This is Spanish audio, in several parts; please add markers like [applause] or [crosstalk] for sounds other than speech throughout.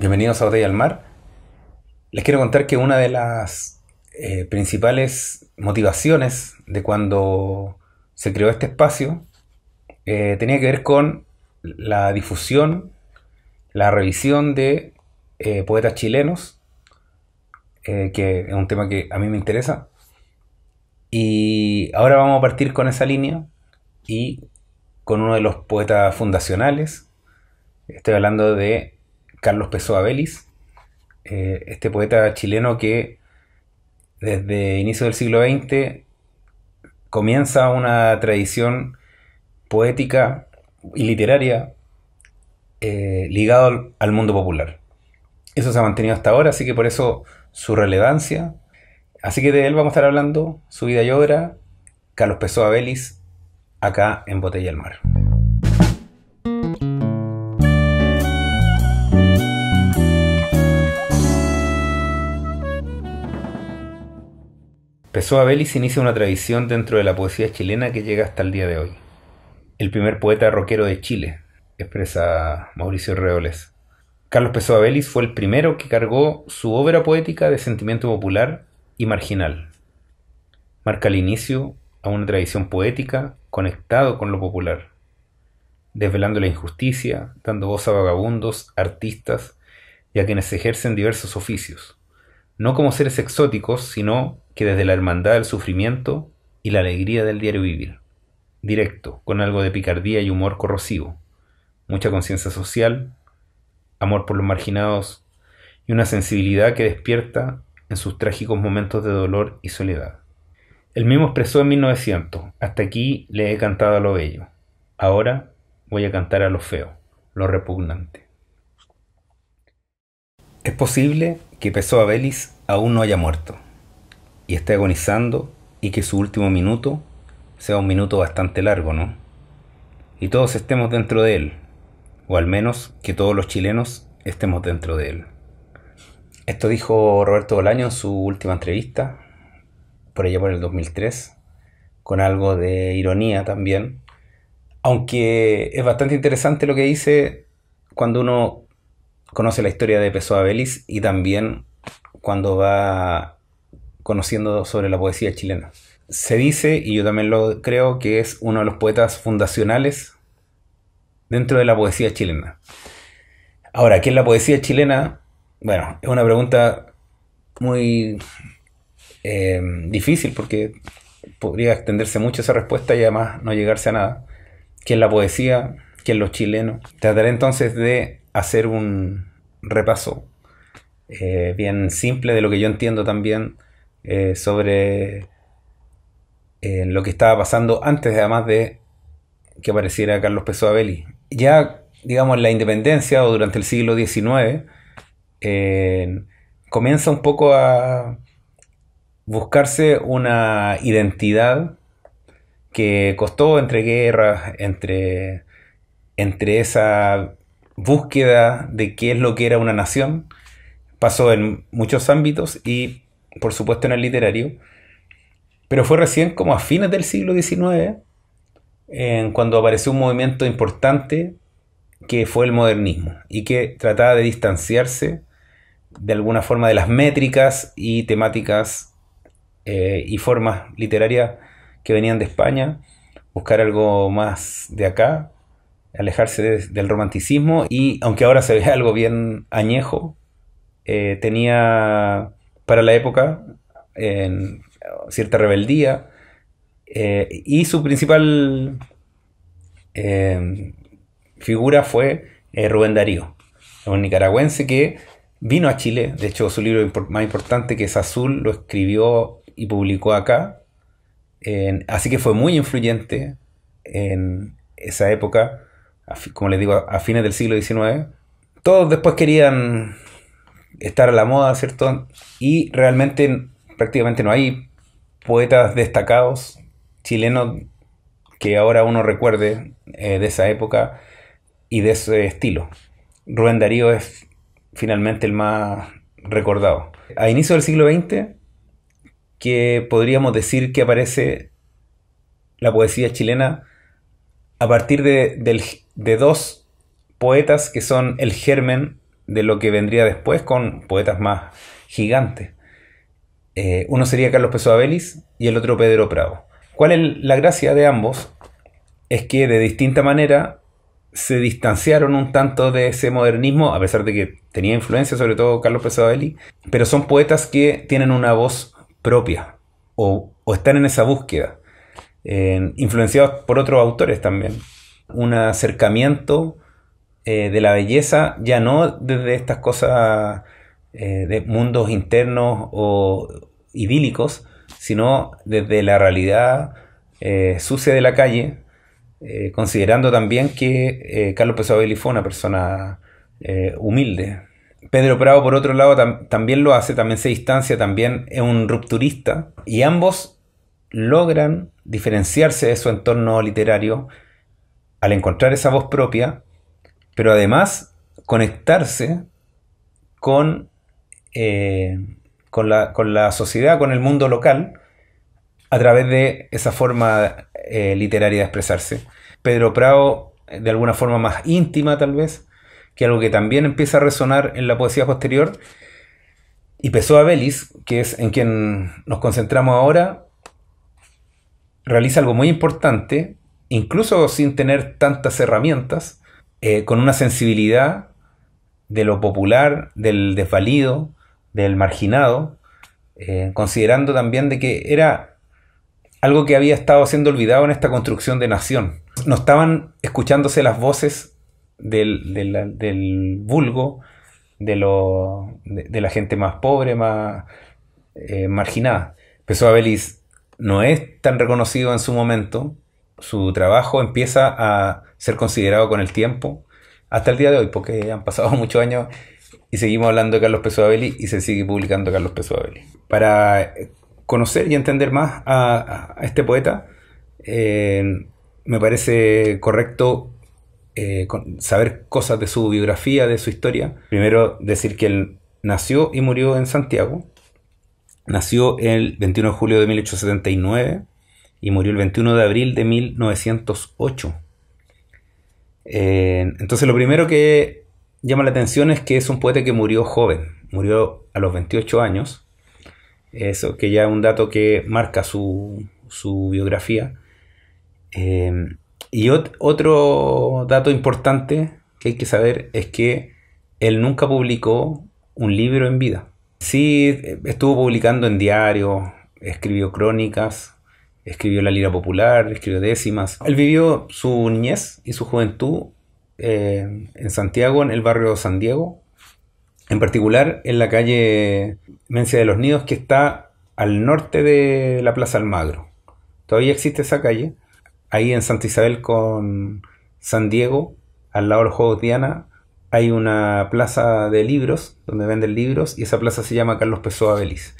Bienvenidos a Botella al Mar. Les quiero contar que una de las eh, principales motivaciones de cuando se creó este espacio eh, tenía que ver con la difusión, la revisión de eh, poetas chilenos, que es un tema que a mí me interesa. Y ahora vamos a partir con esa línea y con uno de los poetas fundacionales. Estoy hablando de Carlos Pessoa Vélez, eh, este poeta chileno que desde inicio del siglo XX comienza una tradición poética y literaria ligada eh, ligado al, mundo popular. Eso se ha mantenido hasta ahora, así que por eso su relevancia. Así que de él vamos a estar hablando, su vida y obra, Carlos Pessoa Vélez, acá en Botella del Mar. Pessoa Vélez inicia una tradición dentro de la poesía chilena que llega hasta el día de hoy. El primer poeta rockero de Chile, expresa Mauricio Reoles. Carlos Pessoa Vélez fue el primero que cargó su obra poética de sentimiento popular y marginal. Marca el inicio a una tradición poética conectado con lo popular, desvelando la injusticia, dando voz a vagabundos, artistas y a quienes ejercen diversos oficios no como seres exóticos, sino que desde la hermandad del sufrimiento y la alegría del diario vivir, directo, con algo de picardía y humor corrosivo, mucha conciencia social, amor por los marginados y una sensibilidad que despierta en sus trágicos momentos de dolor y soledad. El mismo expresó en 1900, hasta aquí le he cantado a lo bello, ahora voy a cantar a lo feo, lo repugnante. Es posible que Pessoa Vélez aún no haya muerto y esté agonizando y que su último minuto sea un minuto bastante largo, ¿no? Y todos estemos dentro de él, o al menos que todos los chilenos estemos dentro de él. Esto dijo Roberto Bolaño en su última entrevista, por allá por el 2003, con algo de ironía también, aunque es bastante interesante lo que dice cuando uno conoce la historia de Pessoa Vélez y también cuando va conociendo sobre la poesía chilena. Se dice, y yo también lo creo, que es uno de los poetas fundacionales dentro de la poesía chilena. Ahora, ¿qué es la poesía chilena? Bueno, es una pregunta muy eh, difícil porque podría extenderse mucho esa respuesta y además no llegarse a nada. ¿Qué es la poesía? ¿Qué es lo chileno? Trataré entonces de hacer un repaso eh, bien simple de lo que yo entiendo también eh, sobre eh, lo que estaba pasando antes además de que apareciera Carlos Pessoa Belli. Ya, digamos, en la independencia o durante el siglo XIX, comienza un poco a buscarse una identidad que costó entre guerras, entre, entre esa búsqueda de qué es lo que era una nación. Pasó en muchos ámbitos y, por supuesto, en el literario. Pero fue recién como a fines del siglo XIX cuando apareció un movimiento importante que fue el modernismo y que trataba de distanciarse de alguna forma de las métricas y temáticas eh, y formas literarias que venían de España, buscar algo más de acá, alejarse del romanticismo y aunque ahora se ve [laughs] algo bien añejo, eh, tenía para la época en cierta rebeldía eh, y su principal eh, figura fue Rubén Darío, un nicaragüense que vino a Chile, de hecho su libro más importante que es Azul lo escribió y publicó acá, así que fue muy influyente en esa época como les digo, a fines del siglo XIX, todos después querían estar a la moda, ¿cierto? Y realmente prácticamente no hay poetas destacados chilenos que ahora uno recuerde eh, de esa época y de ese estilo. Rubén Darío es finalmente el más recordado. A inicio del siglo XX, que podríamos decir que aparece la poesía chilena a partir de, dos poetas que son el germen de lo que vendría después con poetas más gigantes. Eh, uno sería Carlos Pessoa y el otro Pedro Prado. ¿Cuál es la gracia de ambos? Es que de distinta manera se distanciaron un tanto de ese modernismo, a pesar de que tenía influencia, sobre todo Carlos Pessoa pero son poetas que tienen una voz propia o están en esa búsqueda influenciados por otros autores también. Un acercamiento eh, de la belleza, ya no desde estas cosas eh, de mundos internos o idílicos, sino desde la realidad eh, sucia de la calle, considerando también que Carlos Pesabelli fue una persona humilde. Pedro Prado, por otro lado, también lo hace, también se distancia, también es un rupturista, y ambos logran diferenciarse de su entorno literario al encontrar esa voz propia, pero además conectarse con, eh, con, la, sociedad, con el mundo local, a través de esa forma eh, literaria de expresarse. Pedro Prado, de alguna forma más íntima tal vez, que algo que también empieza a resonar en la poesía posterior, y Pessoa Belis, que es en quien nos concentramos ahora, realiza algo muy importante, incluso sin tener tantas herramientas, eh, con una sensibilidad de lo popular, del desvalido, del marginado, eh, considerando también de que era algo que había estado siendo olvidado en esta construcción de nación. No estaban escuchándose las voces del, del, vulgo, de, lo, de, la gente más pobre, más eh, marginada. a Belis no es tan reconocido en su momento, su trabajo empieza a ser considerado con el tiempo hasta el día de hoy, porque han pasado [laughs] muchos años y seguimos hablando de Carlos Belli y se sigue publicando Carlos Belli. Para eh, conocer y entender más a, este poeta, eh, me parece correcto eh, saber cosas de su biografía, de su historia. Primero decir que él nació y murió en Santiago, Nació el 21 de julio de 1879 y murió el 21 de abril de 1908. Eh, entonces lo primero que llama la atención es que es un poeta que murió joven, murió a los 28 años, eso que ya es un dato que marca su, biografía. Eh, y otro dato importante que hay que saber es que él nunca publicó un libro en vida. Sí, eh, estuvo publicando en diario, escribió crónicas, escribió La Lira Popular, escribió décimas. Él vivió su niñez y su juventud eh, en Santiago, en el barrio San Diego, en particular en la calle Mencia de los Nidos, que está al norte de la Plaza Almagro. Todavía existe esa calle, ahí en Santa Isabel con San Diego, al lado de los Juegos Diana, hay una plaza de libros donde venden libros y esa plaza se llama Carlos Pessoa Belis.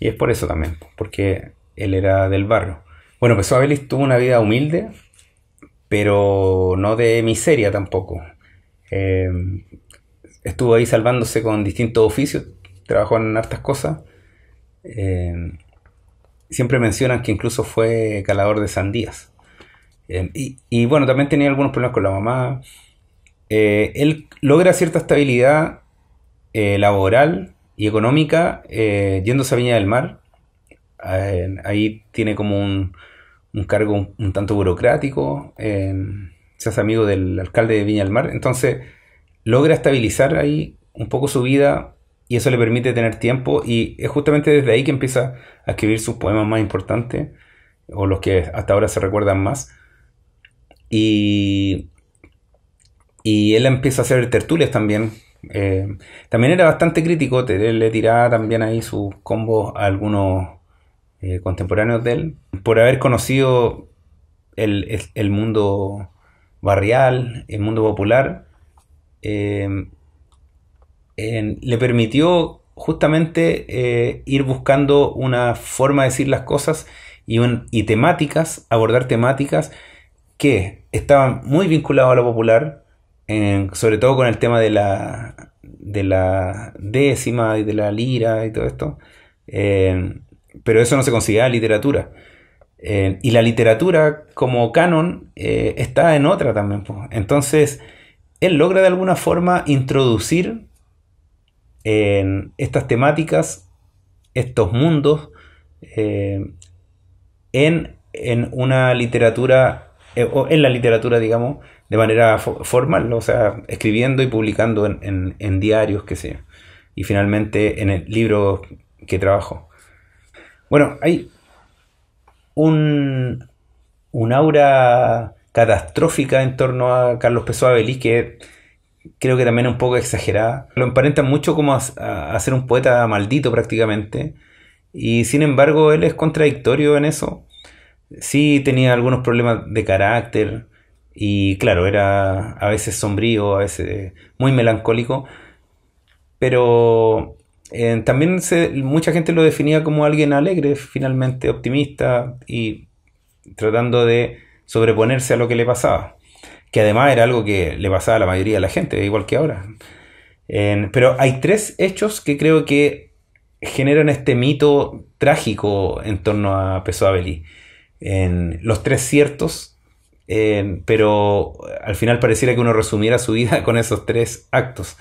Y es por eso también, porque él era del barrio. Bueno, Pessoa Belis tuvo una vida humilde, pero no de miseria tampoco. Eh, estuvo ahí salvándose con distintos oficios, trabajó en hartas cosas. Eh, siempre mencionan que incluso fue calador de sandías. Eh, y bueno, también tenía algunos problemas con la mamá eh, él logra cierta estabilidad eh, laboral y económica eh, yéndose a Viña del Mar. ahí tiene como un, cargo un, un, tanto burocrático, se hace amigo del alcalde de Viña del Mar, entonces logra estabilizar ahí un poco su vida y eso le permite tener tiempo y es justamente desde ahí que empieza a escribir sus poemas más importantes o los que hasta ahora se recuerdan más. Y y él empieza a hacer tertulias también. Eh, también era bastante crítico, te, le tiraba también ahí sus combos a algunos eh, contemporáneos de él, por haber conocido el, mundo barrial, el mundo popular, eh, le permitió justamente ir buscando una forma de decir las cosas y, y temáticas, abordar temáticas que estaban muy vinculadas a lo popular, sobre todo con el tema de la, de la décima y de la lira y todo esto, eh, pero eso no se considera literatura. Eh, y la literatura como canon eh, está en otra también. Entonces, él logra de alguna forma introducir en estas temáticas, estos mundos, en, en una literatura, o en la literatura, digamos, de manera formal, o sea, escribiendo y publicando en, diarios, que sea Y finalmente en el libro que trabajo. Bueno, hay un, un aura catastrófica en torno a Carlos Pessoa Belí que creo que también es un poco exagerada. Lo emparenta mucho como a, a ser un poeta maldito prácticamente. Y sin embargo, él es contradictorio en eso. Sí tenía algunos problemas de carácter, y claro, era a veces sombrío, a veces muy melancólico, pero eh, también mucha gente lo definía como alguien alegre, finalmente optimista y tratando de sobreponerse a lo que le pasaba, que además era algo que le pasaba a la mayoría de la gente, igual que ahora. pero hay tres hechos que creo que generan este mito trágico en torno a Pessoa Belli. En los tres ciertos eh, pero al final pareciera que uno resumiera su vida [laughs] con esos tres actos.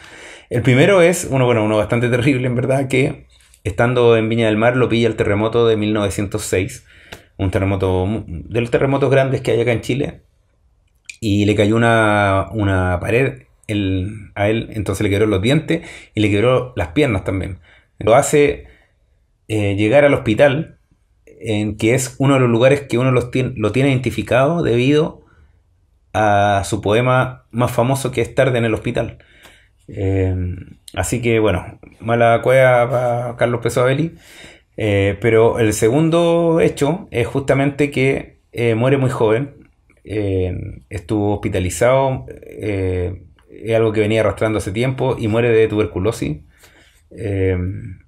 El primero es uno, bueno, uno bastante [laughs] terrible en verdad, que estando en Viña del Mar lo pilla el terremoto de 1906, un terremoto de los terremotos grandes que hay acá en Chile, y le cayó una, pared a él, entonces le quebró los dientes y le quebró las piernas también. Lo hace eh, llegar al hospital en que es uno de los lugares que uno los lo tiene identificado debido a su poema más famoso que es Tarde en el Hospital. Em, así que bueno, mala cueva para Carlos Pesoabelli. Eh, pero el segundo hecho es justamente que eh, muere muy joven, em, estuvo hospitalizado, eh, es algo que venía arrastrando hace tiempo y muere de tuberculosis. Em,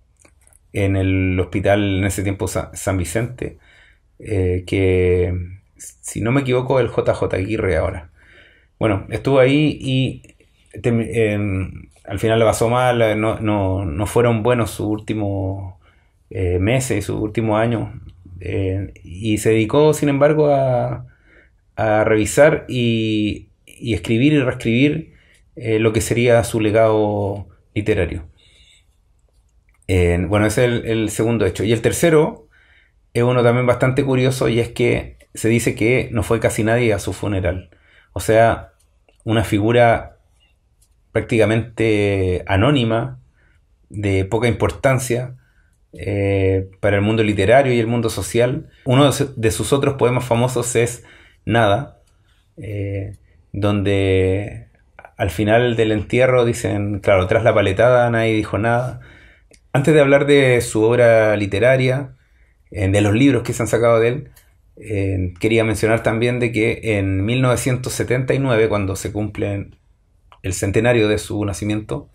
en el hospital en ese tiempo San Vicente, eh, que si no me equivoco el JJ Aguirre ahora. Bueno, estuvo ahí y em, al final le pasó mal, no, fueron buenos sus últimos eh, meses, sus últimos años, eh, y se dedicó sin embargo a, revisar y, escribir y reescribir eh, lo que sería su legado literario bueno, ese es el, segundo hecho. Y el tercero es uno también bastante curioso y es que se dice que no fue casi nadie a su funeral. O sea, una figura prácticamente anónima, de poca importancia eh, para el mundo literario y el mundo social. Uno de sus otros poemas famosos es Nada, eh, donde al final del entierro dicen, claro, tras la paletada nadie dijo nada antes de hablar de su obra literaria, eh, de los libros que se han sacado de él, eh, quería mencionar también de que en 1979, cuando se cumple el centenario de su nacimiento,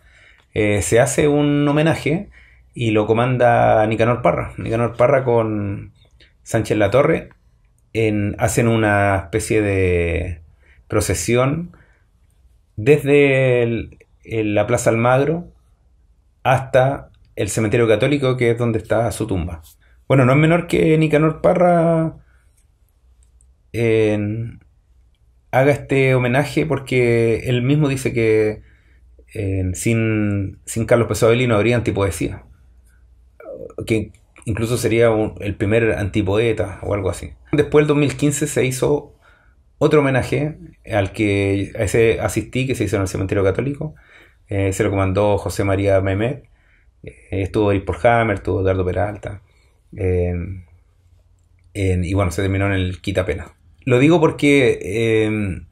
eh, se hace un homenaje y lo comanda Nicanor Parra. Nicanor Parra con Sánchez Latorre en, hacen una especie de procesión desde la Plaza Almagro hasta el cementerio católico, que es donde está su tumba. Bueno, no es menor que Nicanor Parra haga este homenaje porque él mismo dice que sin, Carlos Pesadeli no habría antipoesía. Que incluso sería el primer antipoeta o algo así. Después del 2015 se hizo otro homenaje al que a ese asistí, que se hizo en el cementerio católico. Eh, se lo comandó José María Mehmet eh, estuvo por Hammer, estuvo Eduardo Peralta. Em, y bueno, se terminó en el quita pena. Lo digo porque em,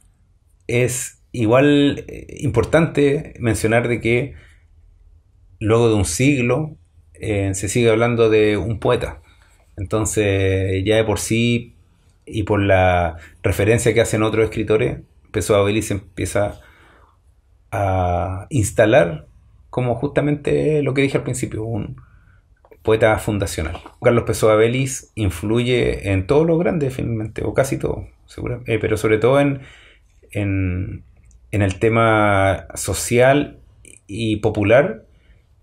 es igual eh, importante mencionar de que luego de un siglo eh, se sigue hablando de un poeta. Entonces, ya de por sí y por la referencia que hacen otros escritores, Pessoa Abelis empieza a instalar como justamente lo que dije al principio, un poeta fundacional. Carlos Pessoa Vélez influye en todo lo grandes finalmente, o casi todo, seguramente, eh, pero sobre todo en, en, el tema social y popular,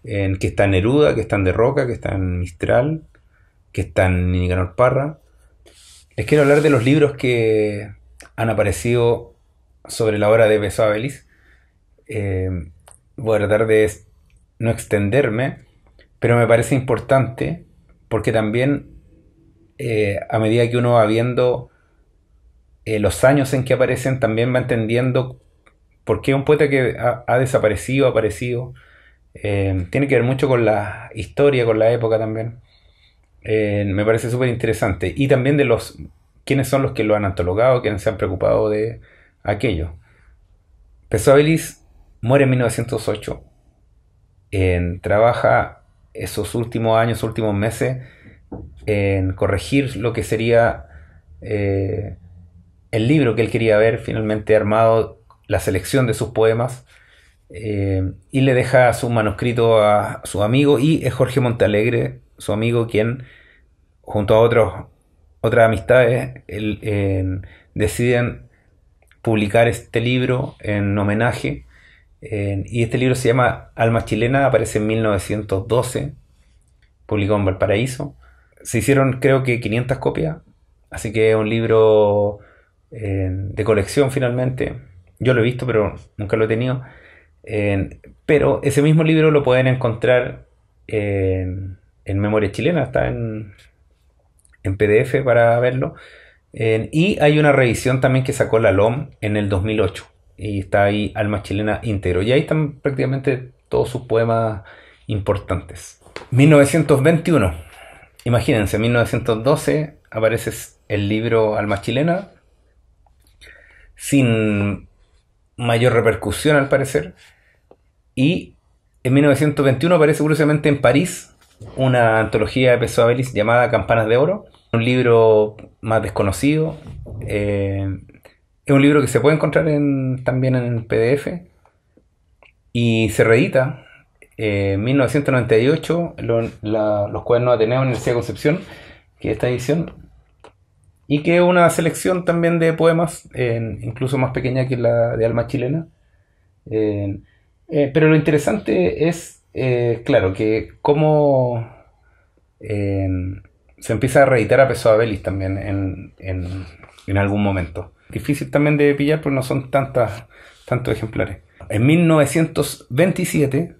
en que está Neruda, que está De Roca, que está en Mistral, que está en Parra. Les quiero hablar de los libros que han aparecido sobre la obra de Pessoa Vélez. Eh, voy a tratar de no extenderme, pero me parece importante porque también eh, a medida que uno va viendo eh, los años en que aparecen, también va entendiendo por qué un poeta que ha, desaparecido, ha aparecido. Eh, tiene que ver mucho con la historia, con la época también. me parece súper interesante. Y también de los quiénes son los que lo han antologado, quiénes se han preocupado de aquello. Pesobelis muere en 1908. trabaja esos últimos años, últimos meses, en corregir lo que sería eh, el libro que él quería ver, finalmente armado la selección de sus poemas, eh, y le deja su manuscrito a su amigo, y es Jorge Montalegre, su amigo, quien, junto a otros, otras amistades, eh, deciden publicar este libro en homenaje eh, y este libro se llama Alma Chilena, aparece en 1912, publicado en Valparaíso. Se hicieron creo que 500 copias, así que es un libro eh, de colección finalmente. Yo lo he visto, pero nunca lo he tenido. Eh, pero ese mismo libro lo pueden encontrar en, Memoria Chilena, está en, PDF para verlo. y hay una revisión también que sacó la LOM en el 2008 y está ahí Alma Chilena íntegro. Y ahí están prácticamente todos sus poemas importantes. 1921. Imagínense, en 1912 aparece el libro Alma Chilena, sin mayor repercusión al parecer. Y en 1921 aparece curiosamente en París una antología de Pessoa Belis llamada Campanas de Oro, un libro más desconocido, eh, es un libro que se puede encontrar también en PDF y se reedita eh, en 1998 los la, los cuadernos Ateneo Universidad de Concepción, que es esta edición, y que es una selección también de poemas, incluso más pequeña que la de Alma Chilena. Eh, pero lo interesante es, eh, claro, que cómo se empieza a reeditar a Pessoa Belis también en algún momento difícil también de pillar porque no son tantas, tantos ejemplares. En 1927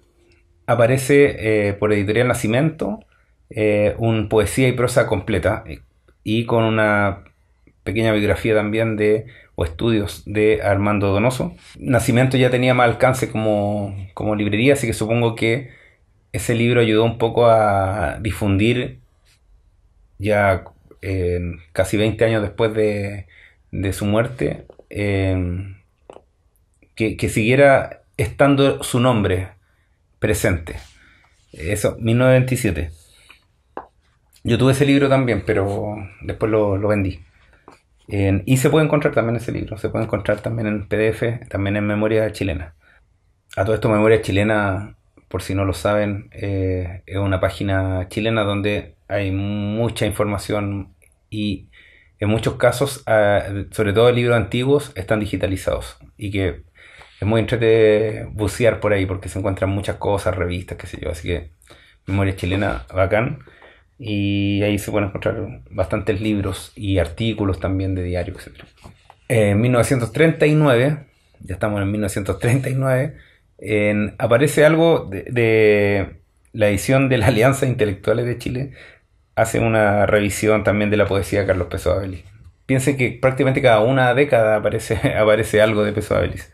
aparece eh, por Editorial Nacimiento eh, un poesía y prosa completa y con una pequeña biografía también de o estudios de Armando Donoso. Nacimiento ya tenía más alcance como, como librería, así que supongo que ese libro ayudó un poco a difundir ya eh, casi 20 años después de, de su muerte, eh, que, siguiera estando su nombre presente. Eso, 1927. Yo tuve ese libro también, pero después lo, vendí. y se puede encontrar también ese libro, se puede encontrar también en PDF, también en Memoria Chilena. A todo esto, Memoria Chilena, por si no lo saben, eh, es una página chilena donde hay mucha información y en muchos casos, ah, sobre todo libros antiguos, están digitalizados. Y que es muy entrete bucear por ahí porque se encuentran muchas cosas, revistas, qué sé yo. Así que Memoria Chilena, bacán. Y ahí se pueden encontrar bastantes libros y artículos también de diarios, etc. En 1939, ya estamos en 1939, aparece algo de, la edición de la Alianza Intelectuales de Chile hace una revisión también de la poesía de Carlos Peso Abelis Piense que prácticamente cada una década aparece, [laughs] aparece algo de Peso Abelis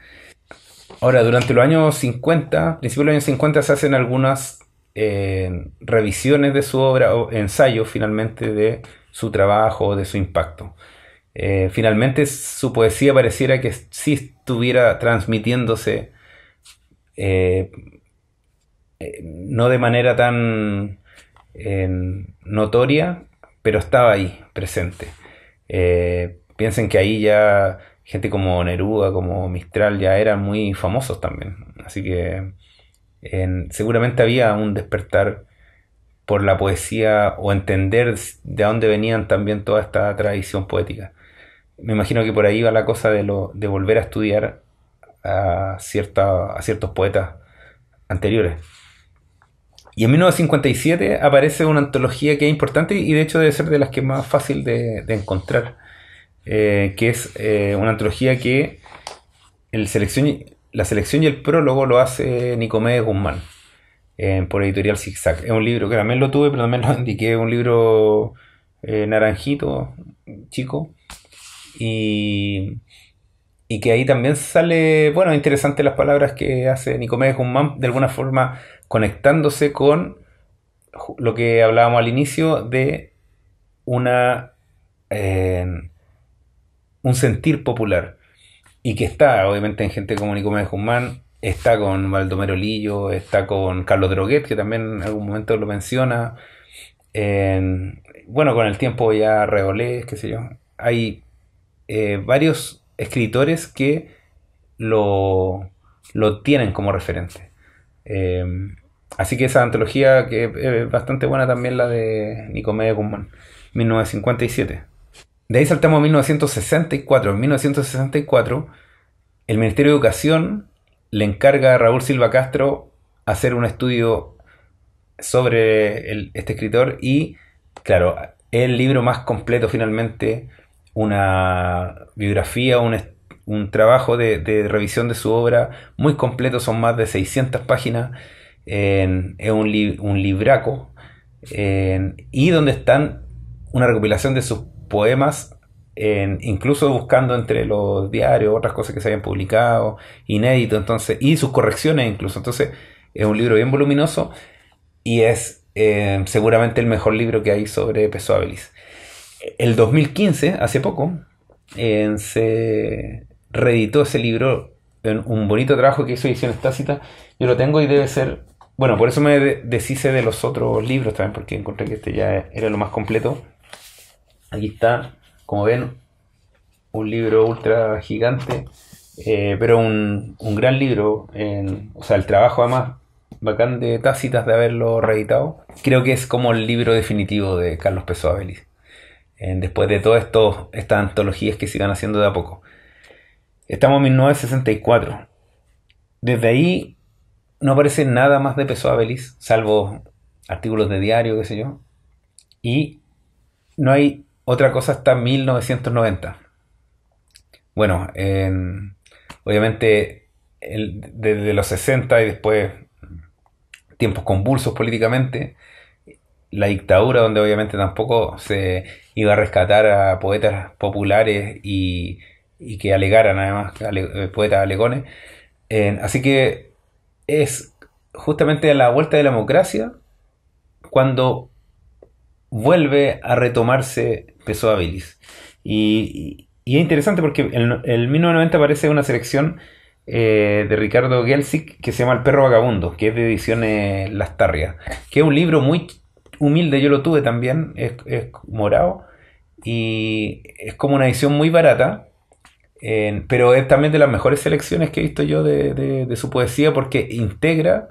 Ahora, durante los años 50, principios de los años 50, se hacen algunas eh, revisiones de su obra o ensayos finalmente de su trabajo, de su impacto. Eh, finalmente su poesía pareciera que sí estuviera transmitiéndose, eh, no de manera tan notoria, pero estaba ahí, presente. Eh, piensen que ahí ya gente como Neruda, como Mistral, ya eran muy famosos también. Así que seguramente había un despertar por la poesía o entender de dónde venían también toda esta tradición poética. Me imagino que por ahí va la cosa de, de volver a estudiar a, cierta, a ciertos poetas anteriores. Y en 1957 aparece una antología que es importante y de hecho debe ser de las que es más fácil de, encontrar, eh, que es eh, una antología que el selección, la selección y el prólogo lo hace Nicomedes Guzmán eh, por editorial Zigzag. Es un libro que también lo tuve, pero también lo indiqué, es un libro naranjito, chico, y y que ahí también sale, bueno, interesante las palabras que hace Nicomedes Guzmán, de alguna forma conectándose con lo que hablábamos al inicio de una eh, un sentir popular y que está obviamente en gente como Nicomedes Guzmán, está con Baldomero Lillo, está con Carlos Droguet, que también en algún momento lo menciona, bueno, con el tiempo ya Reolés, qué sé yo, hay eh, varios escritores que lo, lo tienen como referente. Eh, así que esa antología que es bastante buena también la de Nicomedia Guzmán, 1957. De ahí saltamos a 1964. En 1964, el Ministerio de Educación le encarga a Raúl Silva Castro hacer un estudio sobre este escritor y, claro, el libro más completo finalmente una biografía, un, un trabajo de, revisión de su obra muy completo, son más de 600 páginas, es un, libraco, y donde están una recopilación de sus poemas, incluso buscando entre los diarios otras cosas que se hayan publicado, inédito, entonces, y sus correcciones incluso. Entonces, es un libro bien voluminoso y es eh, seguramente el mejor libro que hay sobre Pessoa el 2015, hace poco, se reeditó ese libro en un bonito trabajo que hizo Ediciones Tácitas. Yo lo tengo y debe ser. Bueno, por eso me deshice de los otros libros también, porque encontré que este ya era lo más completo. Aquí está, como ven, un libro ultra gigante, eh, pero un, gran libro. En, o sea, el trabajo además bacán de Tácitas de haberlo reeditado. Creo que es como el libro definitivo de Carlos Pessoa Vélez. Eh, después de todas estas antologías que se haciendo de a poco. Estamos en 1964. Desde ahí no aparece nada más de Pessoa Belis, salvo artículos de diario, qué sé yo. Y no hay otra cosa hasta 1990. Bueno, obviamente desde los 60 y después tiempos convulsos políticamente, la dictadura, donde obviamente tampoco se iba a rescatar a poetas populares y, y que alegaran además, eh, poetas alegones. así que es justamente a la vuelta de la democracia cuando vuelve a retomarse Pessoa Vilis. Y, es interesante porque en, el 1990 aparece una selección eh, de Ricardo Gelsic que se llama El perro vagabundo, que es de ediciones Las que es un libro muy humilde, yo lo tuve también, es, morado, y es como una edición muy barata, pero es también de las mejores selecciones que he visto yo de, su poesía porque integra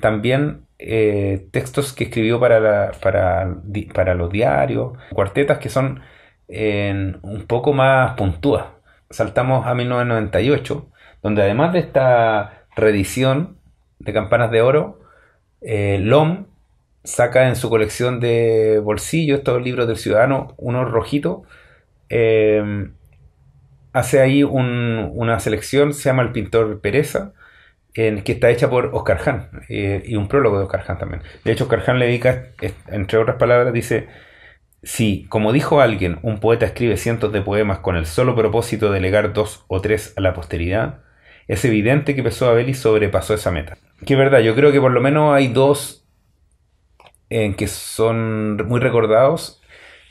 también eh, textos que escribió para, para, para, los diarios, cuartetas que son un poco más puntúas. Saltamos a 1998, donde además de esta reedición de Campanas de Oro, eh, LOM saca en su colección de bolsillo estos libros del ciudadano, unos rojitos. Em, hace ahí una selección, se llama El Pintor Pereza, en que está hecha por Oscar Hahn eh, y un prólogo de Oscar Hahn también. De hecho, Oscar Hahn le dedica, entre otras palabras, dice: Si, como dijo alguien, un poeta escribe cientos de poemas con el solo propósito de legar dos o tres a la posteridad, es evidente que Pessoa Belli sobrepasó esa meta. Que es verdad, yo creo que por lo menos hay dos en que son muy recordados,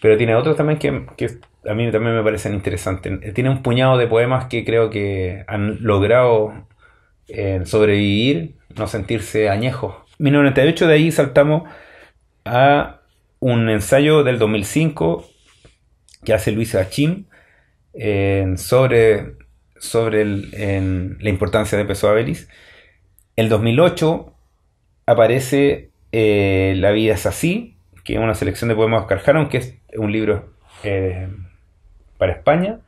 pero tiene otros también que, a mí también me parecen interesantes. Tiene un puñado de poemas que creo que han logrado eh, sobrevivir, no sentirse añejos. 1998 de ahí saltamos a un ensayo del 2005 que hace Luis Achim sobre, sobre la importancia de Pessoa Belis. El 2008 aparece eh, la vida es así, que es una selección de poemas de Oscar que es un libro eh, para España.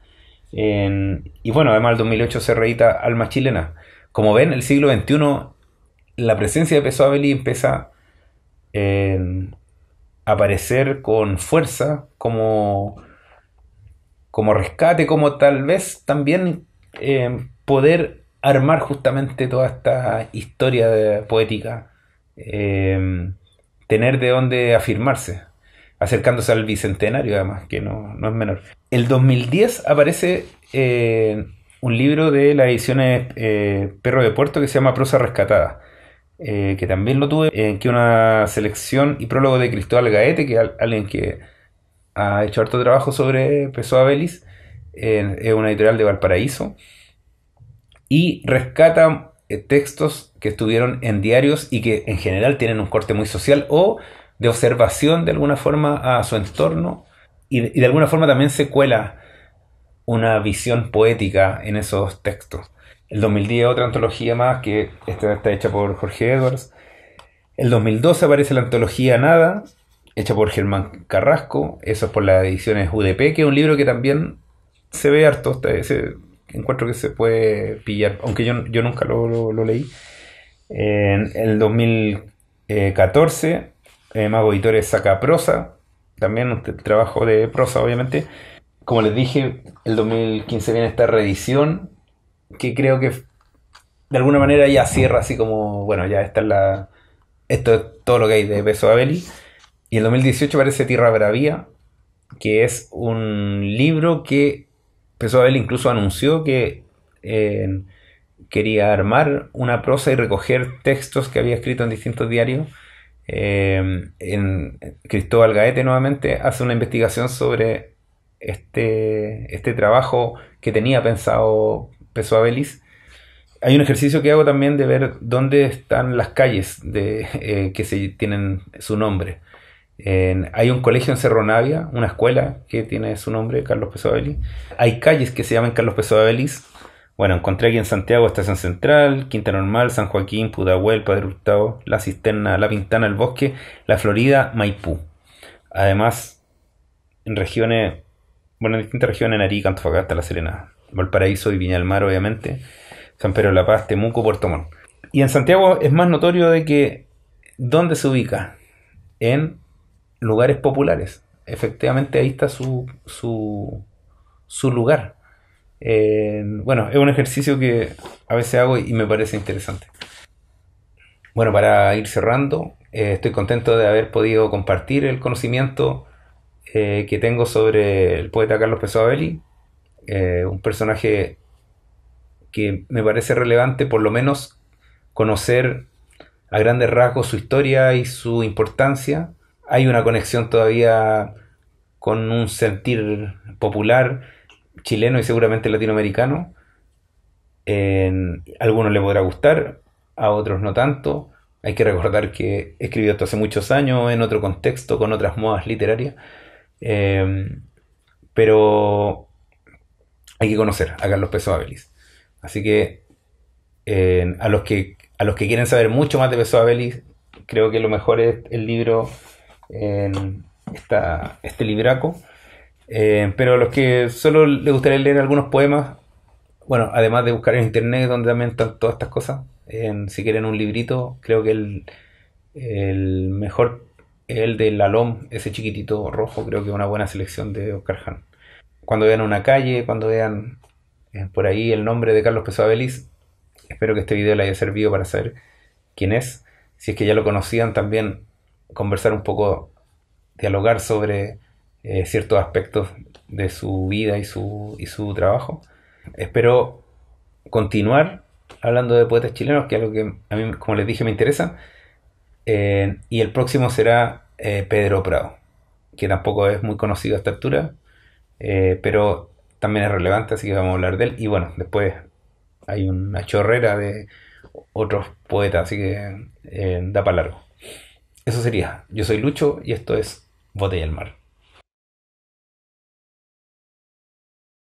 y bueno, además el 2008 se reedita Alma Chilena. Como ven, el siglo XXI, la presencia de Pessoa-Belli empieza a aparecer con fuerza como, como rescate, como tal vez también eh, poder armar justamente toda esta historia de, poética Em, tener de dónde afirmarse, acercándose al bicentenario además, que no, es menor. El 2010 aparece eh, un libro de la edición eh, Perro de Puerto que se llama Prosa Rescatada. Eh, que también lo tuve, en que una selección y prólogo de Cristóbal Gaete, que es alguien que ha hecho harto trabajo sobre Pessoa Belis, es una editorial de Valparaíso, y rescata textos que estuvieron en diarios y que en general tienen un corte muy social o de observación de alguna forma a su entorno y de, alguna forma también se cuela una visión poética en esos textos. El 2010 otra antología más que esta está hecha por Jorge Edwards. El 2012 aparece la antología Nada, hecha por Germán Carrasco, eso es por las ediciones UDP, que es un libro que también se ve harto, se, encuentro que se puede pillar, aunque yo, nunca lo leí. En el 2014, eh, Mago Editores saca prosa, también un trabajo de prosa, obviamente. Como les dije, el 2015 viene esta reedición, que creo que de alguna manera ya cierra así como, bueno, ya está la... Esto es todo lo que hay de Beso Abeli. Y el 2018 aparece Tierra Bravía, que es un libro que Beso Abeli incluso anunció que en eh, quería armar una prosa y recoger textos que había escrito en distintos diarios. Eh, en Cristóbal Gaete nuevamente hace una investigación sobre este, este trabajo que tenía pensado Peso Belis. Hay un ejercicio que hago también de ver dónde están las calles de, eh, que se, tienen su nombre. hay un colegio en Cerro Navia, una escuela que tiene su nombre, Carlos Pessoa Hay calles que se llaman Carlos Peso Belis bueno, encontré aquí en Santiago Estación Central, Quinta Normal, San Joaquín, Pudahuel, Padre Gustavo, La Cisterna, La Pintana, El Bosque, La Florida, Maipú. Además, en regiones, bueno, en distintas regiones, Arica, Antofagasta, La Serena, Valparaíso y Viña del Mar, obviamente, San Pedro de la Paz, Temuco, Puerto Montt. Y en Santiago es más notorio de que, ¿dónde se ubica? En lugares populares. Efectivamente, ahí está su, su, su lugar bueno, es un ejercicio que a veces hago y me parece interesante. Bueno, para ir cerrando, eh, estoy contento de haber podido compartir el conocimiento eh, que tengo sobre el poeta Carlos Pesoabelli, eh, un personaje que me parece relevante por lo menos conocer a grandes rasgos su historia y su importancia. Hay una conexión todavía con un sentir popular chileno y seguramente latinoamericano. a algunos le podrá gustar, a otros no tanto. Hay que recordar que escribió esto hace muchos años, en otro contexto, con otras modas literarias. Em, pero hay que conocer a Carlos Peso Abelis. Así que, a los que a los que quieren saber mucho más de Peso creo que lo mejor es el libro, en esta, este libraco. Eh, pero pero los que solo les gustaría leer algunos poemas, bueno, además de buscar en internet donde también están todas estas cosas, si quieren un librito, creo que el, el mejor es el de Lalom, ese chiquitito rojo, creo que es una buena selección de Oscar Hahn. Cuando vean una calle, cuando vean eh, por ahí el nombre de Carlos Pessoa espero que este video les haya servido para saber quién es. Si es que ya lo conocían, también conversar un poco, dialogar sobre eh, ciertos aspectos de su vida y su, y su trabajo. Espero continuar hablando de poetas chilenos, que es algo que a mí, como les dije, me interesa. Eh, y el próximo será eh, Pedro Prado, que tampoco es muy conocido a esta altura, pero también es relevante, así que vamos a hablar de él. Y bueno, después hay una chorrera de otros poetas, así que da para largo. Eso sería. Yo soy Lucho y esto es Botella del Mar.